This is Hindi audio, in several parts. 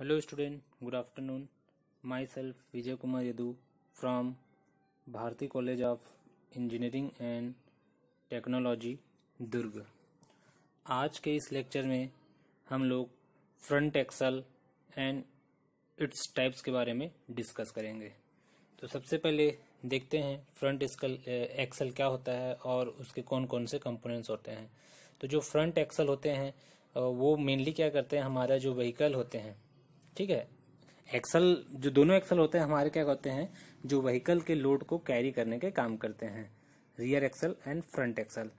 hello student good afternoon myself Vijay Kumar Yadu from Bharti college of engineering and technology Durg आज के इस लेक्चर में हम लोग front axle and its types के बारे में डिस्कस करेंगे तो सबसे पहले देखते हैं फ्रंट एक्सल एक्सल क्या होता है और उसके कौन कौन से कंपोनेंट्स होते हैं तो जो फ्रंट एक्सल होते हैं वो मेनली क्या करते हैं हमारा जो व्हीकल होते हैं ठीक है एक्सल जो दोनों एक्सल होते हैं हमारे क्या कहते हैं जो व्हीकल के लोड को कैरी करने के काम करते हैं rear axle and front axle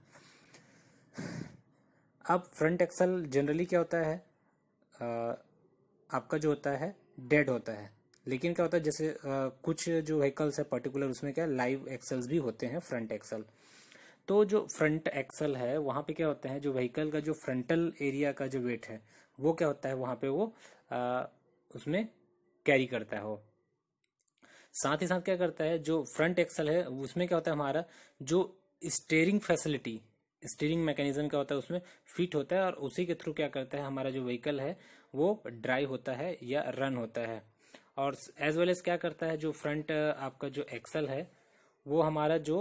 अब फ्रंट एक्सल जनरली क्या होता है आ, आपका जो होता है डेड होता है लेकिन क्या होता है जैसे आ, कुछ जो व्हीकल्स है पर्टिकुलर उसमें क्या लाइव एक्सल्स भी होते हैं फ्रंट एक्सल तो जो फ्रंट एक्सल है वहां पे क्या होता है जो व्हीकल का जो फ्रंटल एरिया का जो वेट है वो क्या होता है वहां पे वो आ, उसमें कैरी करता है वो साथ ही साथ क्या करता है जो फ्रंट एक्सल है उसमें क्या होता है हमारा जो स्टेयरिंग फैसिलिटी स्टीयरिंग मैकेनिज्म क्या होता है उसमें फिट होता है और उसी के थ्रू क्या करता है हमारा जो व्हीकल है वो ड्राई होता है या रन होता है और एज वेल एज क्या करता है जो फ्रंट आपका जो एक्सल है वो हमारा जो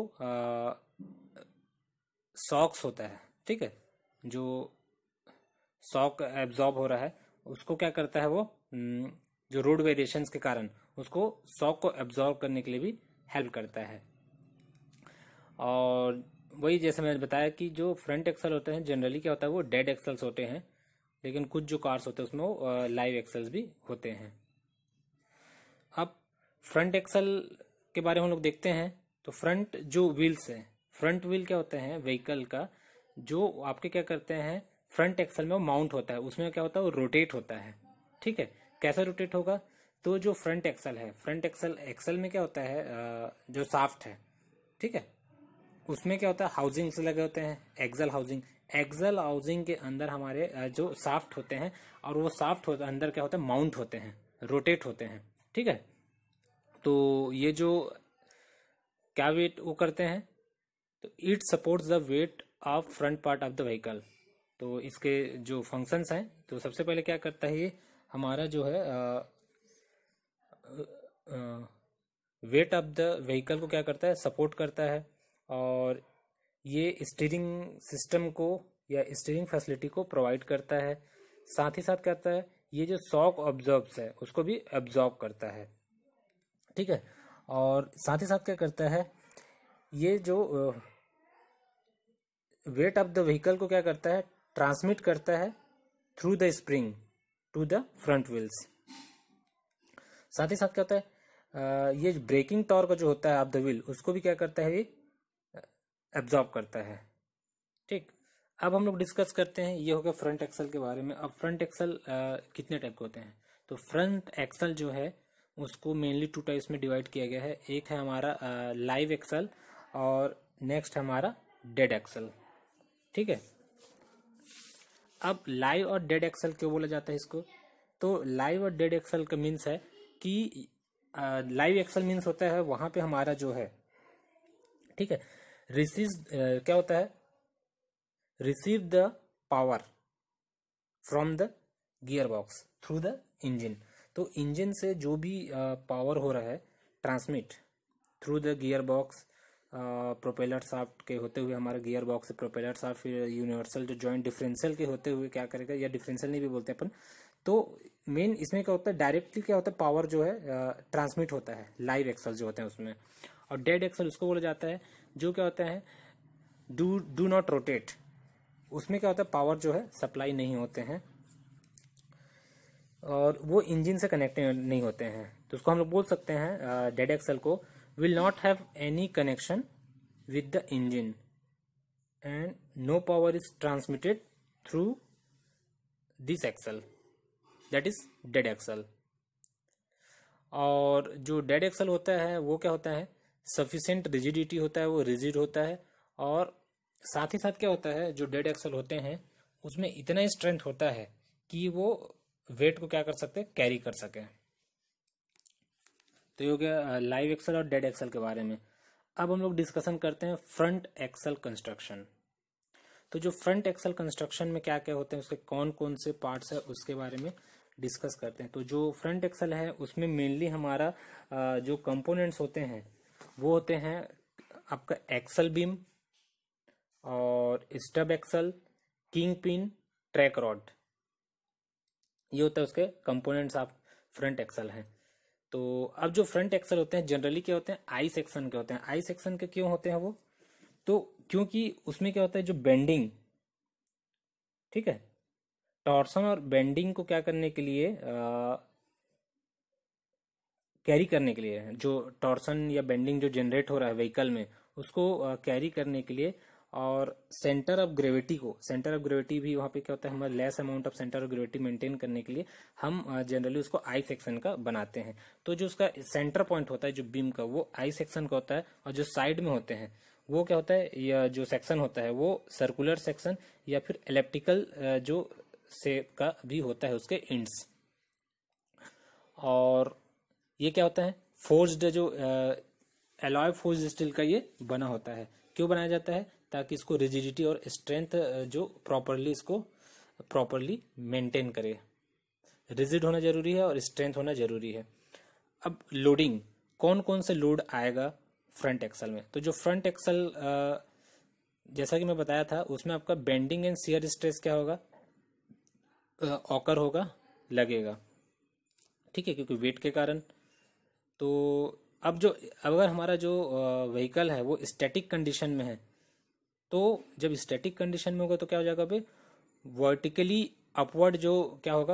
सॉक्स होता है ठीक है जो सॉक एब्जॉर्ब हो रहा है उसको क्या करता है वो हम्म, जो रोड वेरिएशंस के कारण उसको शॉक को एब्जॉर्व करने के लिए भी हेल्प करता है और वही जैसे मैंने बताया कि जो फ्रंट एक्सल होते हैं जनरली क्या होता है वो डेड एक्सल्स होते हैं लेकिन कुछ जो कार्स होते हैं उसमें वो लाइव एक्सल्स भी होते हैं अब फ्रंट एक्सल के बारे में हम लोग देखते हैं तो फ्रंट जो व्हील्स हैं फ्रंट व्हील क्या होते हैं व्हीकल का जो आपके क्या करते हैं फ्रंट एक्सल में वो माउंट होता है उसमें क्या होता है वो रोटेट होता है ठीक है कैसे रोटेट होगा तो जो फ्रंट एक्सल है फ्रंट एक्सल एक्सल में क्या होता है जो साफ्ट है ठीक है उसमें क्या होता है हाउसिंग से लगे होते हैं एक्सल हाउसिंग एक्सल हाउसिंग के अंदर हमारे जो साफ्ट होते हैं और वो साफ्ट अंदर क्या होता है माउंट होते हैं रोटेट होते हैं ठीक है तो ये जो क्या वेट वो करते हैं तो it supports the weight of front part of the vehicle तो इसके जो फंक्शंस हैं तो सबसे पहले क्या करता है ये हमारा जो है वेट ऑफ द व्हीकल को क्या करता है सपोर्ट करता है और ये स्टीयरिंग सिस्टम को या स्टीयरिंग फैसिलिटी को प्रोवाइड करता है साथ ही साथ करता है ये जो सॉक ऑब्जॉर्ब्स है उसको भी ऑब्जॉर्ब करता है ठीक है और साथ ही साथ क्या करता है ये जो वेट ऑफ द व्हीकल को क्या करता है ट्रांसमिट करता है through the spring to the front wheels साथ ही साथ क्या होता है ये ब्रेकिंग टॉर्क जो होता है ऑफ द व्हील उसको भी क्या करता है ये एब्जॉर्ब करता है ठीक अब हम लोग डिस्कस करते हैं ये हो गया फ्रंट एक्सल के बारे में अब फ्रंट एक्सल कितने टाइप के होते हैं तो फ्रंट एक्सल जो है उसको मेनली टू टाइप्स में डिवाइड किया गया है एक है हमारा लाइव एक्सल और नेक्स्ट हमारा डेड एक्सल ठीक है अब लाइव और डेड एक्सल क्यों बोला जाता है इसको तो लाइव और डेड एक्सल का मीन्स है कि लाइव एक्सल मीन्स होता है वहां पे हमारा जो है ठीक है रिसीव क्या होता है receive the power from the gear box through the engine तो इंजन से जो भी पावर हो रहा है transmit through the gear box propeller shaft के होते हुए हमारा गियर बॉक्स प्रोपेलर साफ्ट फिर यूनिवर्सल जो जॉइंट डिफरेंशियल के होते हुए क्या करेगा या डिफरेंशियल नहीं भी बोलते अपन तो मेन इसमें क्या होता है डायरेक्टली क्या होता है पावर जो है ट्रांसमिट होता है लाइव एक्सल जो होते हैं उसमें और डेड एक्सल उसको बोला जाता है जो क्या होता है डू डू नॉट रोटेट उसमें क्या होता है पावर जो है सप्लाई नहीं होते हैं और वो इंजन से कनेक्ट नहीं होते हैं तो उसको हम लोग बोल सकते हैं डेड एक्सल को will not have any connection with the engine and no power is transmitted through this axle that is dead axle और जो डेड एक्सल होता है वो क्या होता है सफिशेंट रिजिडिटी होता है वो रिजिड होता है और साथ ही साथ क्या होता है जो डेड एक्सल होते हैं उसमें इतना स्ट्रेंथ होता है कि वो वेट को क्या कर सकते हैं कैरी कर सकें तो ये हो गया लाइव एक्सल और डेड एक्सल के बारे में अब हम लोग डिस्कशन करते हैं फ्रंट एक्सल कंस्ट्रक्शन तो जो फ्रंट एक्सल कंस्ट्रक्शन में क्या क्या होते हैं उसके कौन कौन से पार्ट्स है उसके बारे में डिस्कस करते हैं तो जो फ्रंट एक्सल है उसमें मेनली हमारा जो कंपोनेंट्स होते हैं वो होते हैं आपका एक्सल बीम और stub axle king pin track rod ये होता है उसके कंपोनेंट्स आप फ्रंट एक्सल हैं तो अब जो फ्रंट एक्सल होते हैं जनरली क्या होते हैं आई सेक्शन के होते हैं आई सेक्शन के क्यों होते हैं वो तो क्योंकि उसमें क्या होता है जो बेंडिंग ठीक है टॉर्सन और बेंडिंग को क्या करने के लिए कैरी करने के लिए जो टॉर्सन या बेंडिंग जो जनरेट हो रहा है व्हीकल में उसको कैरी करने के लिए और सेंटर ऑफ ग्रेविटी को सेंटर ऑफ ग्रेविटी भी वहाँ पे क्या होता है हमारा less amount of centre of gravity maintain करने के लिए हम जनरली उसको आई सेक्शन का बनाते हैं तो जो उसका सेंटर पॉइंट होता है जो बीम का वो आई सेक्शन का होता है और जो साइड में होते हैं वो क्या होता है या जो सेक्शन होता है वो सर्कुलर सेक्शन या फिर इलेक्ट्रिकल जो से का भी होता है उसके इंड्स और ये क्या होता है फोर्स्ड जो एलॉय फोर्स स्टील का ये बना होता है क्यों बनाया जाता है ताकि इसको रिजिडिटी और स्ट्रेंथ जो प्रॉपरली इसको प्रॉपरली मेंटेन करे रिजिड होना जरूरी है और स्ट्रेंथ होना जरूरी है अब लोडिंग कौन कौन से लोड आएगा फ्रंट एक्सल में तो जो फ्रंट एक्सल जैसा कि मैं बताया था उसमें आपका बेंडिंग एंड सियर स्ट्रेस क्या होगा ऑकर होगा लगेगा ठीक है क्योंकि वेट के कारण तो अब जो अगर हमारा जो व्हीकल है वो स्टैटिक कंडीशन में है तो जब स्टैटिक कंडीशन में होगा तो क्या हो जाएगा भाई वर्टिकली अपवर्ड जो क्या होगा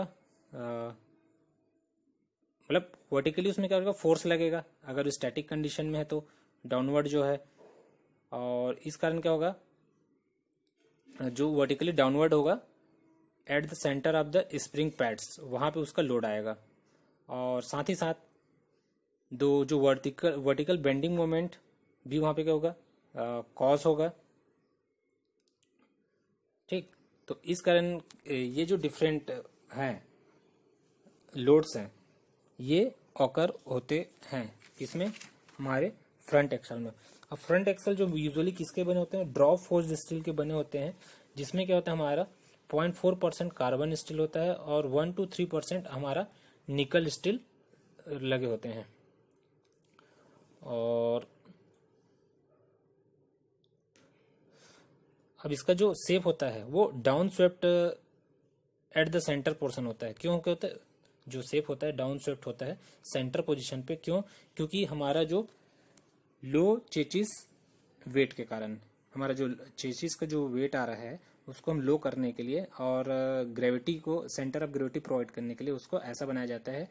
मतलब वर्टिकली उसमें क्या होगा फोर्स लगेगा अगर स्टैटिक कंडीशन में है तो डाउनवर्ड जो है और इस कारण क्या होगा जो वर्टिकली डाउनवर्ड होगा at the centre of the spring pads वहां पे उसका लोड आएगा और साथ ही साथ दो जो वर्टिकल वर्टिकल बेंडिंग मोमेंट भी वहाँ पे क्या होगा कॉज होगा तो इस कारण ये जो डिफरेंट हैं लोड्स हैं ये ऑकर होते हैं इसमें हमारे फ्रंट एक्सल में अब फ्रंट एक्सल जो यूजुअली किसके बने होते हैं ड्रॉप फोर्स स्टील के बने होते हैं जिसमें क्या होता है हमारा point four percent carbon steel होता है और वन टू थ्री परसेंट हमारा निकल स्टील लगे होते हैं और अब इसका जो सेप होता है वो down swept at the centre portion होता है क्यों क्या होता है जो सेप होता है डाउन स्वेप्ट होता है सेंटर पोजिशन पे क्यों क्योंकि हमारा जो लो चेचिस वेट के कारण हमारा जो चेचिस का जो वेट आ रहा है उसको हम लो करने के लिए और ग्रेविटी uh, को सेंटर ऑफ ग्रेविटी प्रोवाइड करने के लिए उसको ऐसा बनाया जाता है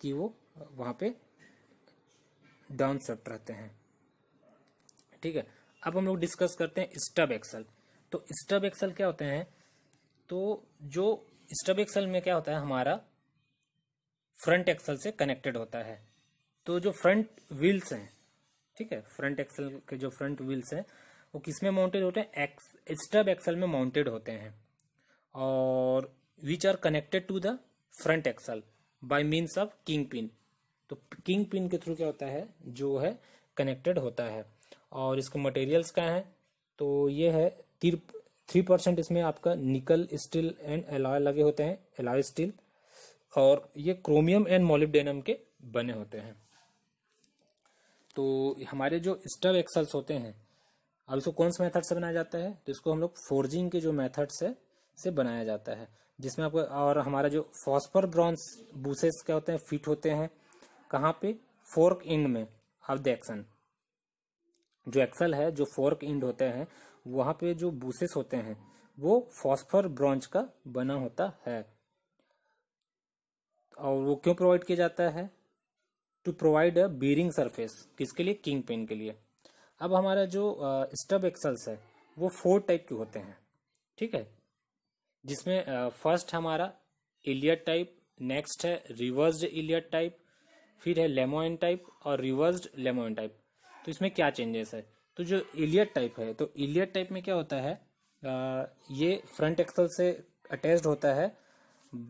कि वो वहाँ पे डाउन स्वेप्ट रहते हैं ठीक है अब हम लोग डिस्कस करते हैं स्टब एक्सल तो स्टब एक्सल क्या होते हैं तो जो स्टब एक्सल में क्या होता है हमारा फ्रंट एक्सल से कनेक्टेड होता है तो जो फ्रंट व्हील्स हैं ठीक है फ्रंट एक्सल के जो फ्रंट व्हील्स हैं वो किसमें माउंटेड होते हैं एक्स स्टब एक्सल में माउंटेड होते हैं और which are connected to the front axle by means of king pin तो किंग पिन के थ्रू क्या होता है जो है कनेक्टेड होता है और इसके मटेरियल्स क्या हैं तो ये है थ्री परसेंट इसमें आपका निकल स्टील एंड एलॉय लगे होते हैं एलॉय स्टील और ये क्रोमियम एंड मोलिब्डेनम के बने होते हैं तो हमारे जो स्टव एक्सल्स होते हैं अब इसको कौन से मेथड से बनाया जाता है तो इसको हम लोग फोर्जिंग के जो मेथड से से बनाया जाता है जिसमें आपको और हमारा जो फॉस्फर ब्रॉन्स बूसेस क्या होते हैं फिट होते हैं कहाँ पे फोर्क इंड में ऑफ द एक्सन जो एक्सल है जो फोर्क इंड होते हैं वहां पे जो बूसेस होते हैं वो फॉस्फर ब्रांच का बना होता है और वो क्यों प्रोवाइड किया जाता है to provide a bearing surface किसके लिए किंग पेन के लिए अब हमारा जो स्टब एक्सल्स है वो फोर टाइप के होते हैं ठीक है जिसमें फर्स्ट हमारा इलियट टाइप नेक्स्ट है रिवर्स्ड इलियट टाइप फिर है लेमोइन टाइप और रिवर्स्ड लेमोइन टाइप तो इसमें क्या चेंजेस है तो जो इलियट टाइप है तो इलियट टाइप में क्या होता है आ, ये फ्रंट एक्सल से अटैच्ड होता है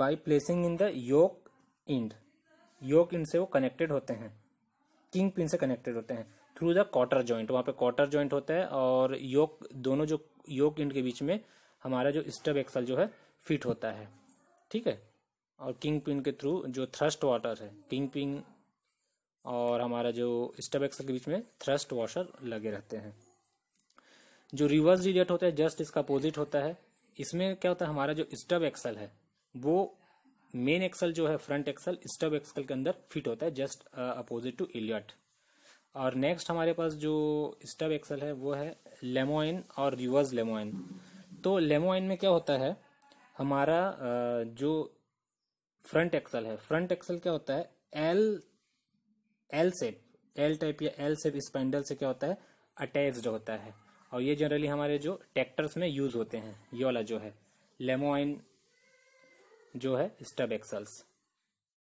by placing in the yoke end yoke end से वो कनेक्टेड होते हैं किंग पिन से कनेक्टेड होते हैं थ्रू द क्वार्टर जॉइंट वहाँ पे कॉटर जॉइंट होता है और योक दोनों जो योक इंड के बीच में हमारा जो स्टब एक्सल जो है फिट होता है ठीक है और किंग पिन के थ्रू जो थ्रस्ट वाटर है किंग पिन और हमारा जो स्टब एक्सल के बीच में थ्रस्ट वॉशर लगे रहते हैं जो रिवर्स रिजेट होता है जस्ट इसका अपोजिट होता है इसमें क्या होता है हमारा जो स्टब एक्सल है वो मेन एक्सल जो है फ्रंट एक्सल स्टब एक्सल के अंदर फिट होता है जस्ट अपोजिट टू इलियट और नेक्स्ट हमारे पास जो स्टब एक्सल है वो है लेमोइन और रिवर्स लेमोइन तो लेमोइन में क्या होता है हमारा uh, जो फ्रंट एक्सल है फ्रंट एक्सल क्या होता है L L shape L type या एल सेप स्पैंडल से क्या होता है अटैच्ड होता है और ये जनरली हमारे जो ट्रैक्टर्स में यूज होते हैं ये वाला जो है लेमोइन जो है स्टब एक्सल्स